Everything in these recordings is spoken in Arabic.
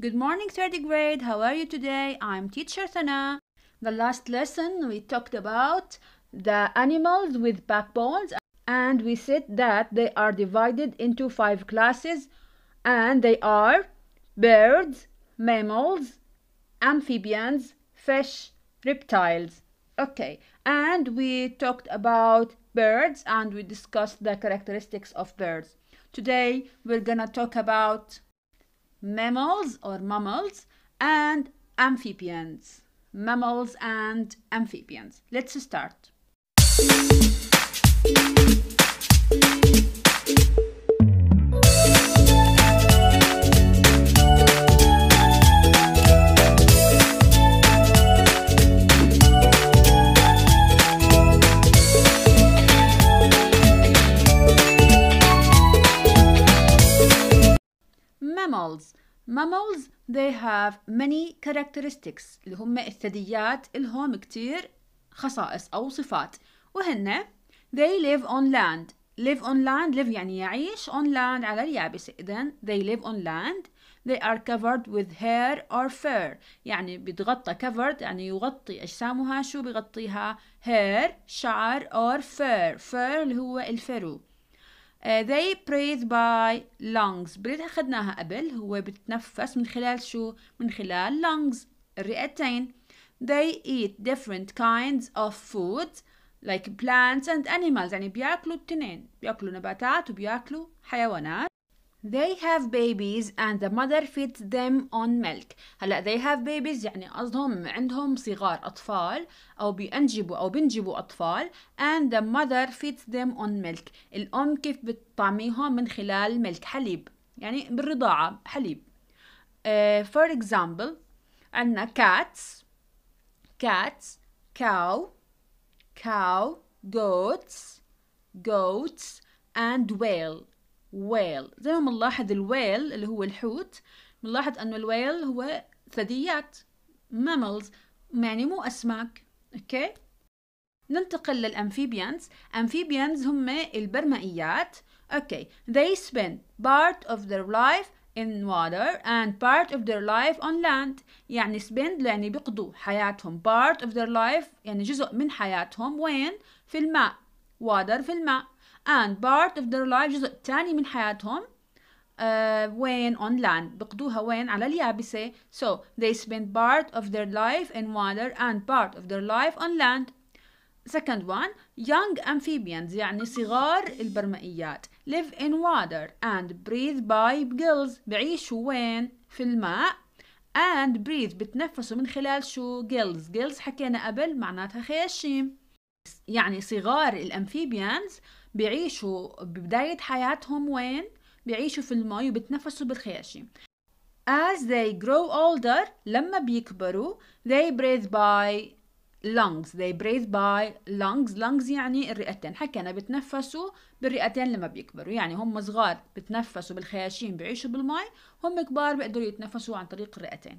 Good morning, third grade. How are you today? I'm teacher Sana. The last lesson we talked about the animals with backbones and we said that they are divided into five classes and they are birds, mammals, amphibians, fish, reptiles. Okay, and we talked about birds and we discussed the characteristics of birds. Today we're gonna talk about mammals or mammals and amphibians. Mammals and amphibians. Let's start. mammals mammals they have many characteristics اللي هم الثدييات لهم كتير خصائص أو صفات وهن they live on land live on land live يعني يعيش on land على اليابسة إذن they live on land they are covered with hair or fur يعني بتغطى covered يعني يغطي أجسامها شو بغطيها hair شعر or fur fur اللي هو الفرو Uh, they breathe by lungs بريد أخذناها قبل هو بتنفس من خلال شو من خلال lungs الرئتين they eat different kinds of food like plants and animals يعني بياكلوا التنين بياكلوا نباتات وبياكلوا حيوانات They have babies and the mother feeds them on milk. هلا they have babies يعني قصدهم عندهم صغار أطفال أو بينجبوا أو بينجبوا أطفال and the mother feeds them on milk. الأم كيف بتطعميهم من خلال ملك حليب يعني بالرضاعة حليب. Uh, for example عندنا cats cats cow cow goats goats and whale ويل زي ما بنلاحظ الويل اللي هو الحوت بنلاحظ انه الويل هو ثدييات mammals يعني مو اسماك اوكي ننتقل للأمفيبيانز أمفيبيانز هم البرمائيات أوكي they spend part of their life in water and part of their life on land يعني spend يعني بيقضوا حياتهم part of their life يعني جزء من حياتهم وين في الماء water في الماء and part of their life جزء تاني من حياتهم uh, وين on land بقضوها وين على اليابسة so they spend part of their life in water and part of their life on land second one young amphibians يعني صغار البرمائيات live in water and breathe by gills بعيشوا وين في الماء and breathe بتنفسوا من خلال شو gills gills حكينا قبل معناتها خياشيم يعني صغار الامفيبيانز بيعيشوا ببداية حياتهم وين؟ بيعيشوا في المي وبتنفسوا بالخياشيم as they grow older لما بيكبروا they breathe by lungs they breathe by lungs lungs يعني الرئتين حكينا بتنفسوا بالرئتين لما بيكبروا يعني هم صغار بتنفسوا بالخياشيم بيعيشوا بالماء هم كبار بيقدروا يتنفسوا عن طريق الرئتين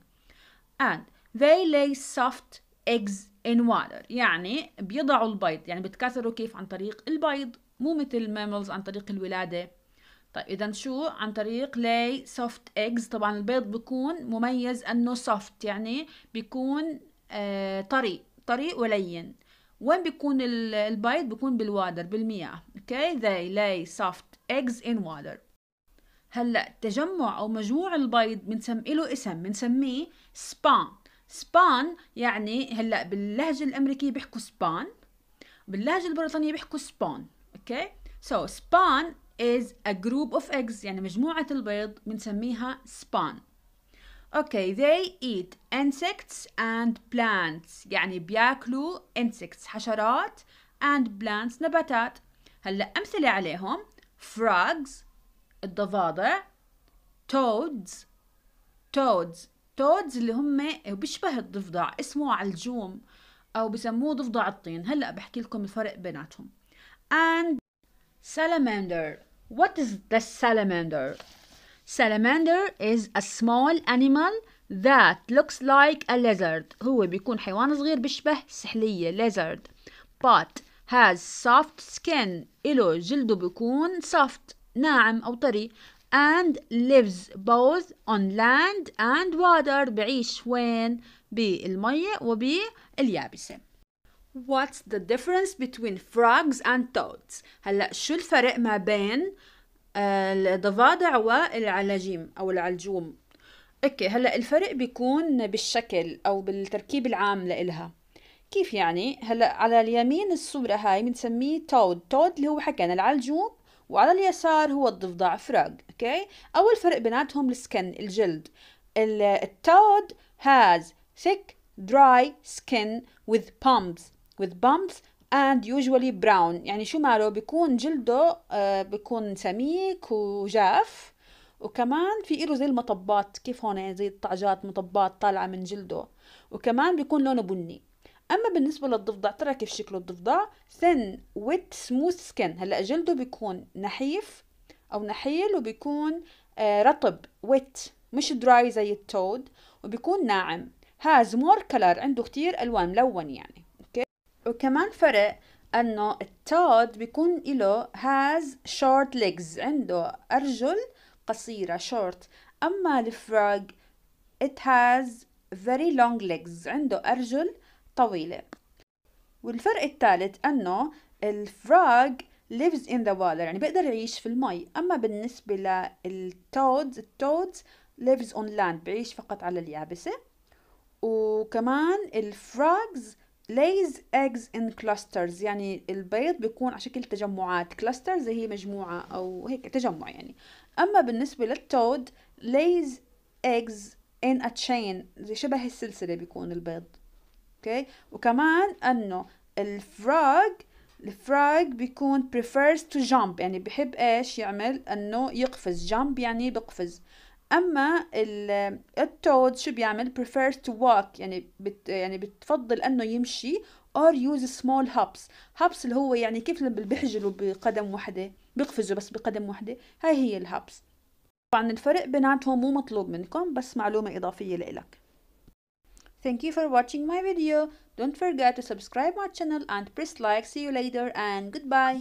and they lay soft eggs in water يعني بيضعوا البيض يعني بتكاثروا كيف عن طريق البيض مو مثل mammals عن طريق الولادة طيب إذا شو عن طريق lay soft eggs طبعا البيض بيكون مميز أنه soft يعني بيكون آه، طري طري ولين وين بيكون البيض بيكون بالوادر بالمياه اوكي okay? they lay soft eggs in water هلا تجمع او مجموع البيض بنسمي له اسم بنسميه span سبان يعني هلا باللهجه الامريكيه بيحكوا سبان باللهجه البريطانيه بيحكوا سبون اوكي سو سبان is a group of eggs يعني مجموعه البيض بنسميها سبان اوكي they eat insects and plants يعني بياكلوا insects حشرات and plants نباتات هلا امثله عليهم frogs الضفادع toads toads التودز اللي هم بيشبه الضفدع اسمه علجوم او بسموه ضفدع الطين هلا بحكي لكم الفرق بيناتهم and salamander what is the salamander salamander is a small animal that looks like a lizard هو بيكون حيوان صغير بيشبه سحلية lizard but has soft skin إله جلده بيكون soft ناعم أو طري and lives both on land and water بعيش وين بالمية وباليابسة What's the difference between frogs and toads هلا شو الفرق ما بين آه، الضفادع والعلاجيم او العلجوم اوكي هلا الفرق بيكون بالشكل او بالتركيب العام لإلها كيف يعني هلا على اليمين الصورة هاي بنسميه تود تود اللي هو حكينا العلجوم وعلى اليسار هو الضفدع فراغ اوكي اول فرق بيناتهم السكن الجلد التود has thick dry skin with bumps with bumps and usually brown يعني شو ماله بيكون جلده آه، بيكون سميك وجاف وكمان في إله زي المطبات كيف هون يعني زي الطعجات مطبات طالعة من جلده وكمان بيكون لونه بني اما بالنسبه للضفدع ترى كيف شكله الضفدع thin wet smooth skin هلا جلده بيكون نحيف او نحيل وبيكون آه، رطب wet مش دراي زي التود وبيكون ناعم has more color عنده كتير الوان ملون يعني اوكي وكمان فرق انه التود بيكون له has short legs عنده ارجل قصيره short اما الفراغ it has very long legs عنده ارجل طويلة والفرق الثالث أنه الفراغ lives in the water يعني بيقدر يعيش في المي أما بالنسبة للتودز التودز lives on land بيعيش فقط على اليابسة وكمان الفراغز lays eggs in clusters يعني البيض بيكون على شكل تجمعات clusters هي مجموعة أو هيك تجمع يعني أما بالنسبة للتود lays eggs in a chain زي شبه السلسلة بيكون البيض اوكي وكمان انه الفراغ الفراغ بيكون prefers to jump يعني بحب ايش يعمل انه يقفز jump يعني بقفز اما التود شو بيعمل prefers to walk يعني بت يعني بتفضل انه يمشي or use small hops hops اللي هو يعني كيف لما بيحجلوا بقدم وحده بيقفزوا بس بقدم وحده هاي هي الهابس طبعا الفرق بيناتهم مو مطلوب منكم بس معلومة إضافية لإلك Thank you for watching my video. Don't forget to subscribe my channel and press like. See you later and goodbye.